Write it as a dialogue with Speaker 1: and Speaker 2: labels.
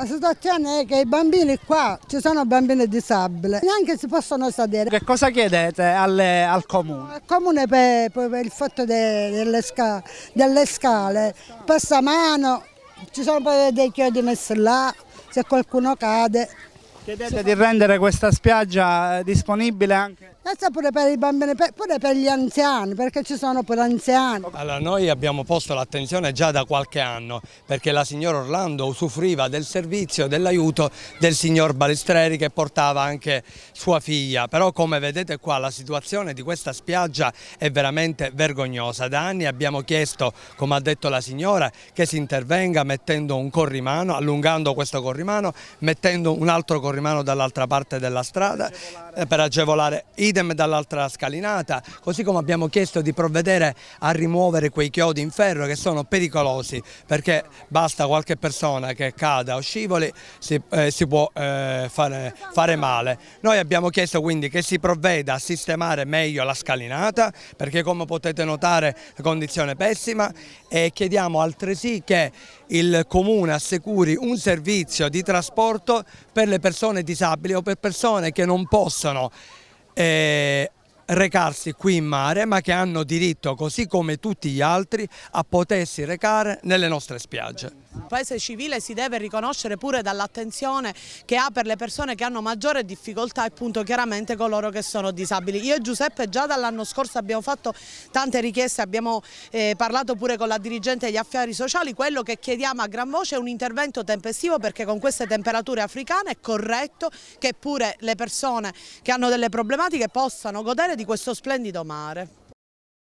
Speaker 1: La situazione è che i bambini qua, ci sono bambini disabili, neanche si possono sedere.
Speaker 2: Che cosa chiedete alle, al comune? Al
Speaker 1: comune per, per il fatto de, delle, sca, delle scale, passamano, ci sono poi dei chiodi messi là, se qualcuno cade. Chiedete di rendere
Speaker 2: questa spiaggia eh, disponibile
Speaker 1: anche? Questo pure per i bambini, pure per gli anziani, perché ci sono pure anziani.
Speaker 2: Allora noi abbiamo posto l'attenzione già da qualche anno, perché la signora Orlando usufruiva del servizio, dell'aiuto del signor Balestreri che portava anche sua figlia. Però come vedete qua la situazione di questa spiaggia è veramente vergognosa. Da anni abbiamo chiesto, come ha detto la signora, che si intervenga mettendo un corrimano, allungando questo corrimano, mettendo un altro corrimano dall'altra parte della strada eh, per agevolare i idem dall'altra scalinata, così come abbiamo chiesto di provvedere a rimuovere quei chiodi in ferro che sono pericolosi perché basta qualche persona che cada o scivoli si, eh, si può eh, fare, fare male. Noi abbiamo chiesto quindi che si provveda a sistemare meglio la scalinata perché come potete notare la condizione è pessima e chiediamo altresì che il Comune assicuri un servizio di trasporto per le persone disabili o per persone che non possono eh, recarsi qui in mare ma che hanno diritto così come tutti gli altri a potersi recare nelle nostre spiagge.
Speaker 3: Il paese civile si deve riconoscere pure dall'attenzione che ha per le persone che hanno maggiore difficoltà e appunto chiaramente coloro che sono disabili. Io e Giuseppe già dall'anno scorso abbiamo fatto tante richieste, abbiamo eh, parlato pure con la dirigente degli affari sociali, quello che chiediamo a gran voce è un intervento tempestivo perché con queste temperature africane è corretto che pure le persone che hanno delle problematiche possano godere di questo splendido mare.